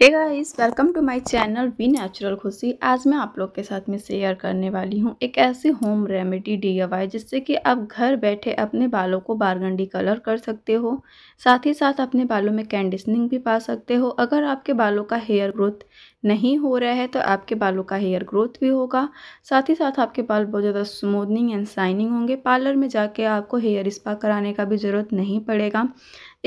hey guys welcome to my channel V natural Khushi आज मैं आप लोग के साथ में शेयर करने वाली हूँ एक ऐसी होम रेमेडी डी जिससे कि आप घर बैठे अपने बालों को बारगंडी कलर कर सकते हो साथ ही साथ अपने बालों में कंडीशनिंग भी पा सकते हो अगर आपके बालों का हेयर ग्रोथ नहीं हो रहा है तो आपके बालों का हेयर ग्रोथ भी होगा साथ ही साथ आपके बाल बहुत ज़्यादा स्मूदनिंग एंड शाइनिंग होंगे पार्लर में जाके आपको हेयर स्पा कराने का भी ज़रूरत नहीं पड़ेगा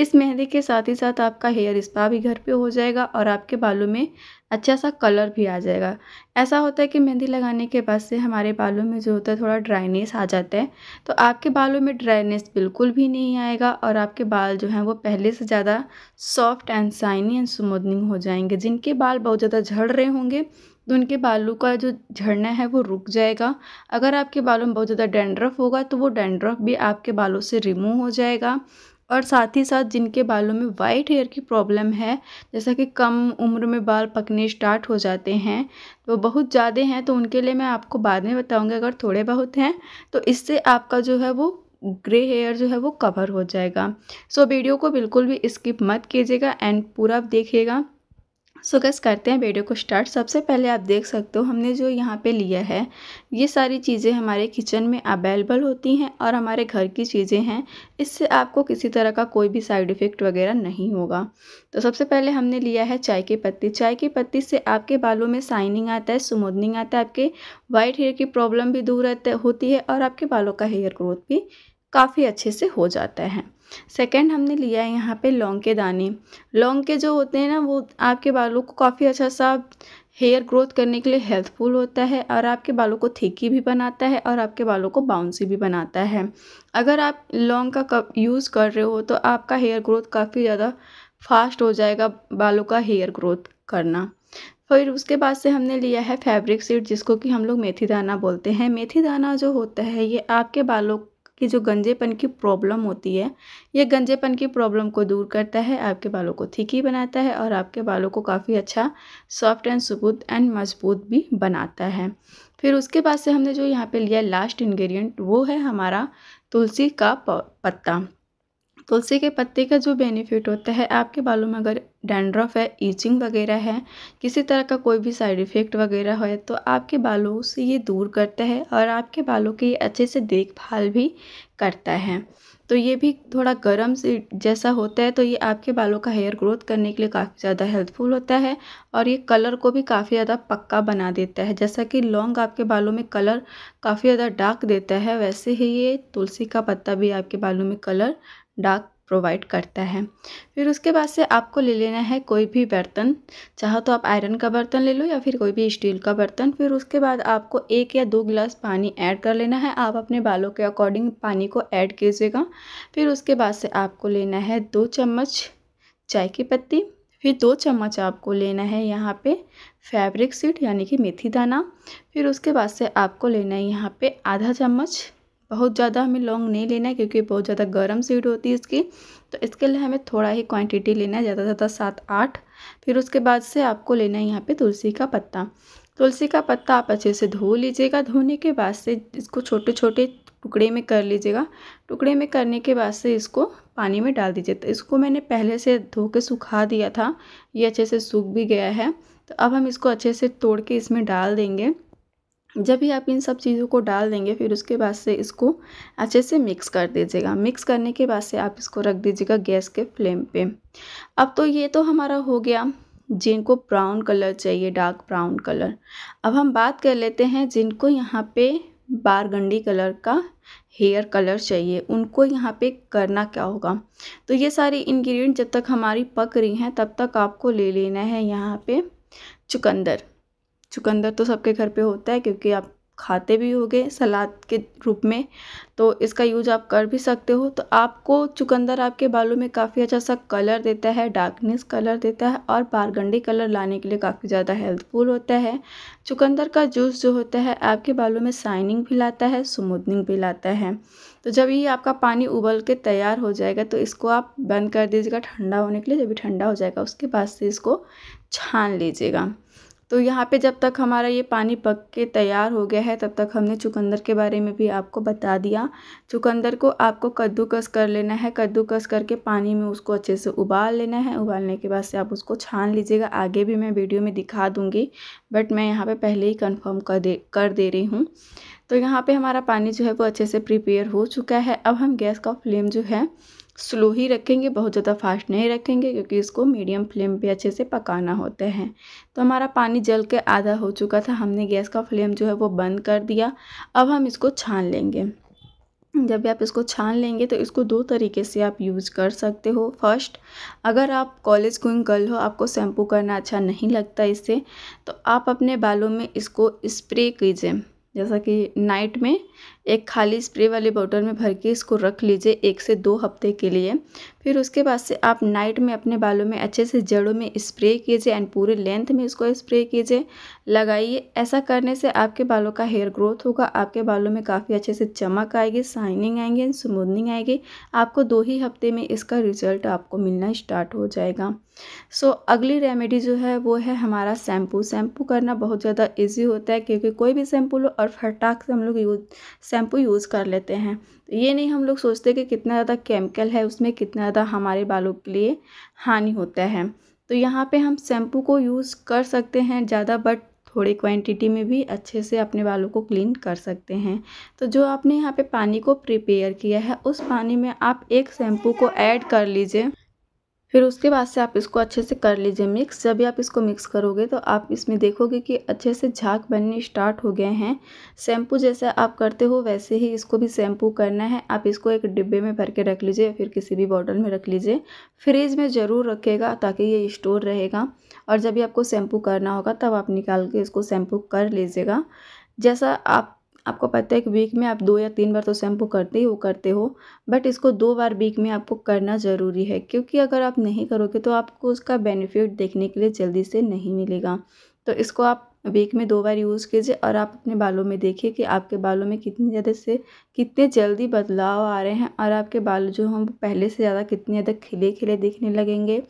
इस मेहंदी के साथ ही साथ आपका हेयर स्पा भी घर पे हो जाएगा और आपके बालों में अच्छा सा कलर भी आ जाएगा ऐसा होता है कि मेहंदी लगाने के बाद से हमारे बालों में जो होता है थोड़ा ड्राइनेस आ जाता है तो आपके बालों में ड्राइनेस बिल्कुल भी नहीं आएगा और आपके बाल जो हैं वो पहले से ज़्यादा soft and shiny and smoothening हो जाएंगे जिनके बाल बहुत ज़्यादा झड़ रहे होंगे तो उनके बालों का जो झड़ना है वो रुक जाएगा अगर आपके बालों में बहुत ज़्यादा डेंड्रफ होगा तो वो डैंड्रफ भी आपके बालों से रिमूव हो जाएगा और साथ ही साथ जिनके बालों में वाइट हेयर की प्रॉब्लम है जैसा कि कम उम्र में बाल पकने स्टार्ट हो जाते हैं तो बहुत ज़्यादा हैं तो उनके लिए मैं आपको बाद में बताऊँगी अगर थोड़े बहुत हैं तो इससे आपका जो है वो ग्रे हेयर जो है वो कवर हो जाएगा सो so, वीडियो को बिल्कुल भी स्किप मत कीजिएगा एंड पूरा देखिएगा सो so गैस करते हैं वीडियो को स्टार्ट सबसे पहले आप देख सकते हो हमने जो यहाँ पे लिया है ये सारी चीज़ें हमारे किचन में अवेलेबल होती हैं और हमारे घर की चीज़ें हैं इससे आपको किसी तरह का कोई भी साइड इफ़ेक्ट वगैरह नहीं होगा तो सबसे पहले हमने लिया है चाय की पत्ती चाय की पत्ती से आपके बालों में शाइनिंग आता है स्मूदनिंग आता है आपके वाइट हेयर की प्रॉब्लम भी दूर होती है और आपके बालों का हेयर ग्रोथ भी काफ़ी अच्छे से हो जाता है सेकेंड हमने लिया है यहाँ पे लौंग के दाने लौंग के जो होते हैं ना वो आपके बालों को काफ़ी अच्छा सा हेयर ग्रोथ करने के लिए हेल्थफुल होता है और आपके बालों को थिकी भी बनाता है और आपके बालों को बाउंसी भी बनाता है अगर आप लौंग का यूज़ कर रहे हो तो आपका हेयर ग्रोथ काफ़ी ज़्यादा फास्ट हो जाएगा बालों का हेयर ग्रोथ करना फिर उसके बाद से हमने लिया है फैब्रिक सीड जिसको कि हम लोग मेथी दाना बोलते हैं मेथी दाना जो होता है ये आपके बालों कि जो गंजेपन की प्रॉब्लम होती है ये गंजेपन की प्रॉब्लम को दूर करता है आपके बालों को ही बनाता है और आपके बालों को काफ़ी अच्छा सॉफ्ट एंड सबूत एंड मजबूत भी बनाता है फिर उसके बाद से हमने जो यहाँ पे लिया लास्ट इन्ग्रीडियंट वो है हमारा तुलसी का पत्ता तुलसी के पत्ते का जो बेनिफिट होता है आपके बालों में अगर डैंड्रफ है ईचिंग वगैरह है किसी तरह का कोई भी साइड इफ़ेक्ट वगैरह हो तो आपके बालों से ये दूर करता है और आपके बालों की अच्छे से देखभाल भी करता है तो ये भी थोड़ा गर्म से जैसा होता है तो ये आपके बालों का हेयर ग्रोथ करने के लिए काफ़ी ज़्यादा हेल्पफुल होता है और ये कलर को भी काफ़ी ज़्यादा पक्का बना देता है जैसा कि लौंग आपके बालों में कलर काफ़ी ज़्यादा डार्क देता है वैसे ही ये तुलसी का पत्ता भी आपके बालों में कलर डाक प्रोवाइड करता है फिर उसके बाद से आपको ले लेना है कोई भी बर्तन चाहो तो आप आयरन का बर्तन ले लो या फिर कोई भी स्टील का बर्तन फिर उसके बाद आपको एक या दो गिलास पानी ऐड कर लेना है आप अपने बालों के अकॉर्डिंग पानी को ऐड कीजिएगा फिर उसके बाद से आपको लेना है दो चम्मच चाय की पत्ती फिर दो चम्मच आपको लेना है यहाँ पे फैब्रिक सीड यानी कि मेथी दाना फिर उसके बाद से आपको लेना है यहाँ पे आधा चम्मच बहुत ज़्यादा हमें लौंग नहीं लेना है क्योंकि बहुत ज़्यादा गर्म सीड होती है इसकी तो इसके लिए हमें थोड़ा ही क्वांटिटी लेना है ज़्यादा से ज़्यादा सात आठ फिर उसके बाद से आपको लेना है यहाँ पे तुलसी का पत्ता तुलसी का पत्ता आप अच्छे से धो लीजिएगा धोने के बाद से इसको छोटे छोटे टुकड़े में कर लीजिएगा टुकड़े में करने के बाद से इसको पानी में डाल दीजिए तो इसको मैंने पहले से धो के सुखा दिया था ये अच्छे से सूख भी गया है तो अब हम इसको अच्छे से तोड़ के इसमें डाल देंगे जब भी आप इन सब चीज़ों को डाल देंगे फिर उसके बाद से इसको अच्छे से मिक्स कर दीजिएगा मिक्स करने के बाद से आप इसको रख दीजिएगा गैस के फ्लेम पे अब तो ये तो हमारा हो गया जिनको ब्राउन कलर चाहिए डार्क ब्राउन कलर अब हम बात कर लेते हैं जिनको यहाँ पे बारगंडी कलर का हेयर कलर चाहिए उनको यहाँ पे करना क्या होगा तो ये सारी इन्ग्रीडियंट जब तक हमारी पक रही हैं तब तक आपको ले लेना है यहाँ पर चुकंदर चुकंदर तो सबके घर पे होता है क्योंकि आप खाते भी होगे सलाद के रूप में तो इसका यूज आप कर भी सकते हो तो आपको चुकंदर आपके बालों में काफ़ी अच्छा सा कलर देता है डार्कनेस कलर देता है और बारगंडी कलर लाने के लिए काफ़ी ज़्यादा हेल्पफुल होता है चुकंदर का जूस जो होता है आपके बालों में शाइनिंग भी लाता है स्मूदनिंग भी लाता है तो जब ये आपका पानी उबल के तैयार हो जाएगा तो इसको आप बंद कर दीजिएगा ठंडा होने के लिए जब भी ठंडा हो जाएगा उसके बाद से इसको छान लीजिएगा तो यहाँ पे जब तक हमारा ये पानी पक के तैयार हो गया है तब तक हमने चुकंदर के बारे में भी आपको बता दिया चुकंदर को आपको कद्दूकस कर लेना है कद्दूकस करके पानी में उसको अच्छे से उबाल लेना है उबालने के बाद से आप उसको छान लीजिएगा आगे भी मैं वीडियो में दिखा दूँगी बट मैं यहाँ पर पहले ही कन्फर्म कर दे कर दे रही हूँ तो यहाँ पर हमारा पानी जो है वो अच्छे से प्रिपेयर हो चुका है अब हम गैस का फ्लेम जो है स्लो ही रखेंगे बहुत ज़्यादा फास्ट नहीं रखेंगे क्योंकि इसको मीडियम फ्लेम पे अच्छे से पकाना होता है तो हमारा पानी जल के आधा हो चुका था हमने गैस का फ्लेम जो है वो बंद कर दिया अब हम इसको छान लेंगे जब भी आप इसको छान लेंगे तो इसको दो तरीके से आप यूज कर सकते हो फर्स्ट अगर आप कॉलेज गोइंग गर्ल हो आपको शैम्पू करना अच्छा नहीं लगता इससे तो आप अपने बालों में इसको स्प्रे कीजिए जैसा कि नाइट में एक खाली स्प्रे वाले बॉटल में भर के इसको रख लीजिए एक से दो हफ्ते के लिए फिर उसके बाद से आप नाइट में अपने बालों में अच्छे से जड़ों में स्प्रे कीजिए एंड पूरे लेंथ में इसको स्प्रे कीजिए लगाइए ऐसा करने से आपके बालों का हेयर ग्रोथ होगा आपके बालों में काफ़ी अच्छे से चमक आएगी शाइनिंग आएंगी एंड स्मूदनिंग आएगी आपको दो ही हफ्ते में इसका रिजल्ट आपको मिलना स्टार्ट हो जाएगा सो so, अगली रेमेडी जो है वो है हमारा शैम्पू शैम्पू करना बहुत ज़्यादा ईजी होता है क्योंकि कोई भी शैम्पू लो और फटाक से हम लोग यूज शैम्पू यूज़ कर लेते हैं ये नहीं हम लोग सोचते कि कितना ज़्यादा केमिकल है उसमें कितना ज़्यादा हमारे बालों के लिए हानि होता है तो यहाँ पे हम शैम्पू को यूज़ कर सकते हैं ज़्यादा बट थोड़ी क्वांटिटी में भी अच्छे से अपने बालों को क्लीन कर सकते हैं तो जो आपने यहाँ पे पानी को प्रिपेयर किया है उस पानी में आप एक शैम्पू को ऐड कर लीजिए फिर उसके बाद से आप इसको अच्छे से कर लीजिए मिक्स जब भी आप इसको मिक्स करोगे तो आप इसमें देखोगे कि अच्छे से झाग बनने स्टार्ट हो गए हैं शैम्पू जैसा आप करते हो वैसे ही इसको भी शैम्पू करना है आप इसको एक डिब्बे में भर के रख लीजिए या फिर किसी भी बॉटल में रख लीजिए फ्रिज में ज़रूर रखेगा ताकि ये स्टोर रहेगा और जब भी आपको शैम्पू करना होगा तब आप निकाल के इसको शैम्पू कर लीजिएगा जैसा आप आपको पता है कि वीक में आप दो या तीन बार तो शैम्पू करते ही हो करते हो बट इसको दो बार वीक में आपको करना ज़रूरी है क्योंकि अगर आप नहीं करोगे तो आपको उसका बेनिफिट देखने के लिए जल्दी से नहीं मिलेगा तो इसको आप वीक में दो बार यूज़ कीजिए और आप अपने बालों में देखिए कि आपके बालों में कितने ज़्यादा से कितने जल्दी बदलाव आ रहे हैं और आपके बाल जो हम पहले से ज़्यादा कितने ज़्यादा खिले खिले दिखने लगेंगे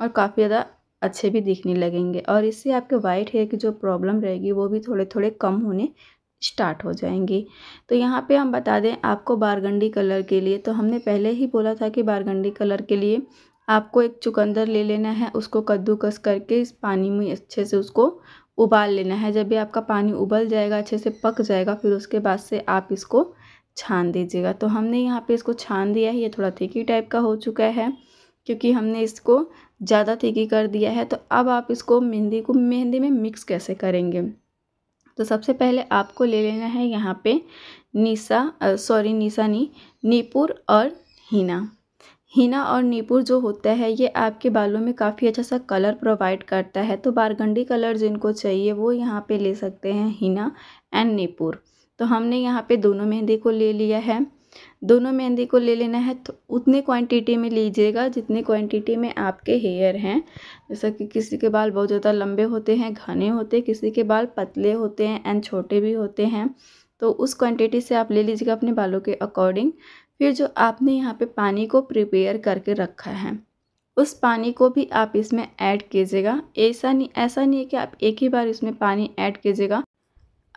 और काफ़ी ज़्यादा अच्छे भी दिखने लगेंगे और इससे आपके वाइट हेयर की जो प्रॉब्लम रहेगी वो भी थोड़े थोड़े कम होने स्टार्ट हो जाएंगी तो यहाँ पे हम बता दें आपको बारगंडी कलर के लिए तो हमने पहले ही बोला था कि बारगंडी कलर के लिए आपको एक चुकंदर ले लेना है उसको कद्दूकस करके इस पानी में अच्छे से उसको उबाल लेना है जब भी आपका पानी उबल जाएगा अच्छे से पक जाएगा फिर उसके बाद से आप इसको छान दीजिएगा तो हमने यहाँ पे इसको छान दिया है ये थोड़ा थीकी टाइप का हो चुका है क्योंकि हमने इसको ज़्यादा थीकी कर दिया है तो अब आप इसको मेहंदी को मेहंदी में मिक्स कैसे करेंगे तो सबसे पहले आपको ले लेना है यहाँ पे निशा सॉरी निशा नी नीपुर और हीना हीना और नीपुर जो होता है ये आपके बालों में काफ़ी अच्छा सा कलर प्रोवाइड करता है तो बारगंडी कलर जिनको चाहिए वो यहाँ पे ले सकते हैं हीना एंड नीपुर तो हमने यहाँ पे दोनों मेहंदी को ले लिया है दोनों मेहंदी को ले लेना है तो उतने क्वांटिटी में लीजिएगा जितने क्वांटिटी में आपके हेयर हैं जैसा कि किसी के बाल बहुत ज़्यादा लंबे होते हैं घने होते हैं किसी के बाल पतले होते हैं एंड छोटे भी होते हैं तो उस क्वांटिटी से आप ले लीजिएगा अपने बालों के अकॉर्डिंग फिर जो आपने यहाँ पर पानी को प्रिपेयर करके रखा है उस पानी को भी आप इसमें ऐड कीजिएगा ऐसा नहीं ऐसा नहीं है कि आप एक ही बार इसमें पानी ऐड कीजिएगा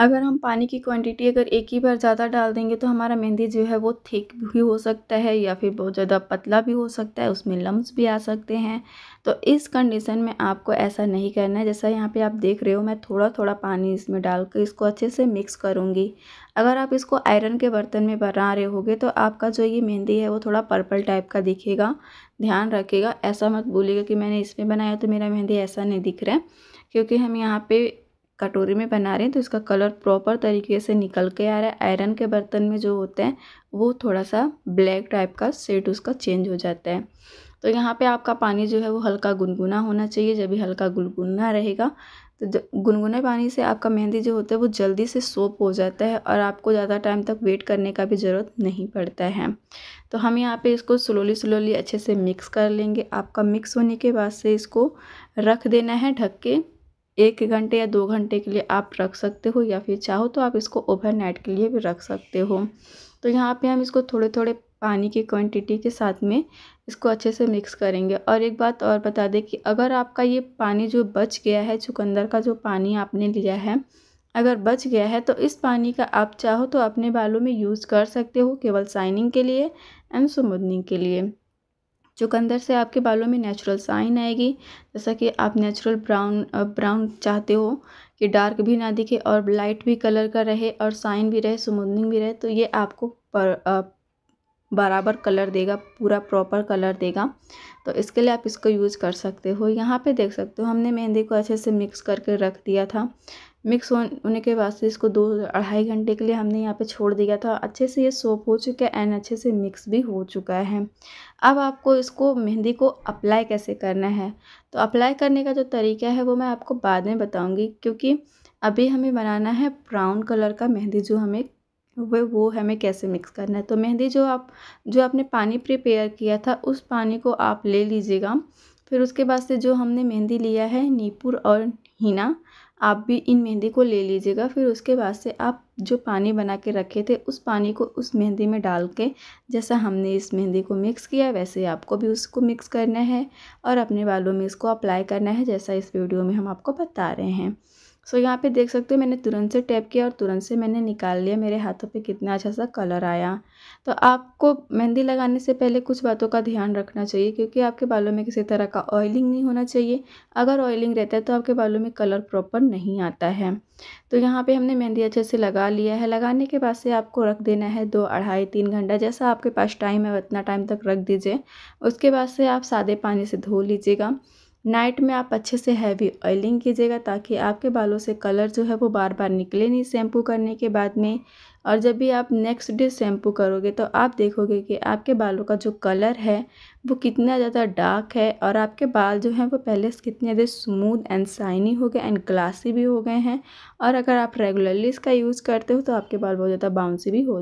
अगर हम पानी की क्वांटिटी अगर एक ही बार ज़्यादा डाल देंगे तो हमारा मेहंदी जो है वो थिक भी हो सकता है या फिर बहुत ज़्यादा पतला भी हो सकता है उसमें लम्स भी आ सकते हैं तो इस कंडीशन में आपको ऐसा नहीं करना है जैसा यहाँ पे आप देख रहे हो मैं थोड़ा थोड़ा पानी इसमें डाल कर इसको अच्छे से मिक्स करूँगी अगर आप इसको आयरन के बर्तन में बना रहे होगे तो आपका जो ये मेहंदी है वो थोड़ा पर्पल टाइप का दिखेगा ध्यान रखिएगा ऐसा मत भूलिएगा कि मैंने इसमें बनाया तो मेरा मेहंदी ऐसा नहीं दिख रहा है क्योंकि हम यहाँ पे कटोरी में बना रहे हैं तो इसका कलर प्रॉपर तरीके से निकल के आ रहा है आयरन के बर्तन में जो होते हैं वो थोड़ा सा ब्लैक टाइप का सेट उसका चेंज हो जाता है तो यहाँ पे आपका पानी जो है वो हल्का गुनगुना होना चाहिए जब भी हल्का गुनगुना रहेगा तो गुनगुने पानी से आपका मेहंदी जो होता है वो जल्दी से सोप हो जाता है और आपको ज़्यादा टाइम तक वेट करने का भी ज़रूरत नहीं पड़ता है तो हम यहाँ पे इसको स्लोली स्लोली अच्छे से मिक्स कर लेंगे आपका मिक्स होने के बाद से इसको रख देना है ढक के एक घंटे या दो घंटे के लिए आप रख सकते हो या फिर चाहो तो आप इसको ओवरनाइट के लिए भी रख सकते हो तो यहाँ पे हम इसको थोड़े थोड़े पानी की क्वांटिटी के साथ में इसको अच्छे से मिक्स करेंगे और एक बात और बता दें कि अगर आपका ये पानी जो बच गया है चुकंदर का जो पानी आपने लिया है अगर बच गया है तो इस पानी का आप चाहो तो अपने बालों में यूज़ कर सकते हो केवल शाइनिंग के लिए एंड स्मूदनिंग के लिए चुकंदर से आपके बालों में नेचुरल साइन आएगी जैसा कि आप नेचुरल ब्राउन ब्राउन चाहते हो कि डार्क भी ना दिखे और लाइट भी कलर का रहे और साइन भी रहे स्मूदनिंग भी रहे तो ये आपको पर, आ, बराबर कलर देगा पूरा प्रॉपर कलर देगा तो इसके लिए आप इसको यूज़ कर सकते हो यहाँ पे देख सकते हो हमने मेहंदी को अच्छे से मिक्स करके रख दिया था मिक्स होने के बाद से इसको दो अढ़ाई घंटे के लिए हमने यहाँ पे छोड़ दिया था अच्छे से ये सोप हो चुका है एंड अच्छे से मिक्स भी हो चुका है अब आपको इसको मेहंदी को अप्लाई कैसे करना है तो अप्लाई करने का जो तरीका है वो मैं आपको बाद में बताऊँगी क्योंकि अभी हमें बनाना है ब्राउन कलर का मेहंदी जो हमें वह वो हमें कैसे मिक्स करना है तो मेहंदी जो आप जो आपने पानी प्रिपेयर किया था उस पानी को आप ले लीजिएगा फिर उसके बाद से जो हमने मेहंदी लिया है नीपुर और ना आप भी इन मेहंदी को ले लीजिएगा फिर उसके बाद से आप जो पानी बना के रखे थे उस पानी को उस मेहंदी में डाल के जैसा हमने इस मेहंदी को मिक्स किया वैसे आपको भी उसको मिक्स करना है और अपने बालों में इसको अप्लाई करना है जैसा इस वीडियो में हम आपको बता रहे हैं सो यहाँ पे देख सकते हो मैंने तुरंत से टैप किया और तुरंत से मैंने निकाल लिया मेरे हाथों पे कितना अच्छा सा कलर आया तो आपको मेहंदी लगाने से पहले कुछ बातों का ध्यान रखना चाहिए क्योंकि आपके बालों में किसी तरह का ऑयलिंग नहीं होना चाहिए अगर ऑयलिंग रहता है तो आपके बालों में कलर प्रॉपर नहीं आता है तो यहाँ पर हमने मेहंदी अच्छे से लगा लिया है लगाने के बाद से आपको रख देना है दो अढ़ाई तीन घंटा जैसा आपके पास टाइम है उतना टाइम तक रख दीजिए उसके बाद से आप सादे पानी से धो लीजिएगा नाइट में आप अच्छे से हैवी ऑयलिंग कीजिएगा ताकि आपके बालों से कलर जो है वो बार बार निकले नहीं शैम्पू करने के बाद में और जब भी आप नेक्स्ट डे शैम्पू करोगे तो आप देखोगे कि आपके बालों का जो कलर है वो कितना ज़्यादा डार्क है और आपके बाल जो हैं वो पहले से कितने ज़्यादा स्मूथ एंड शाइनी हो गए एंड ग्लासी भी हो गए हैं और अगर आप रेगुलरली इसका यूज़ करते हो तो आपके बाल बहुत ज़्यादा बाउंसी भी हो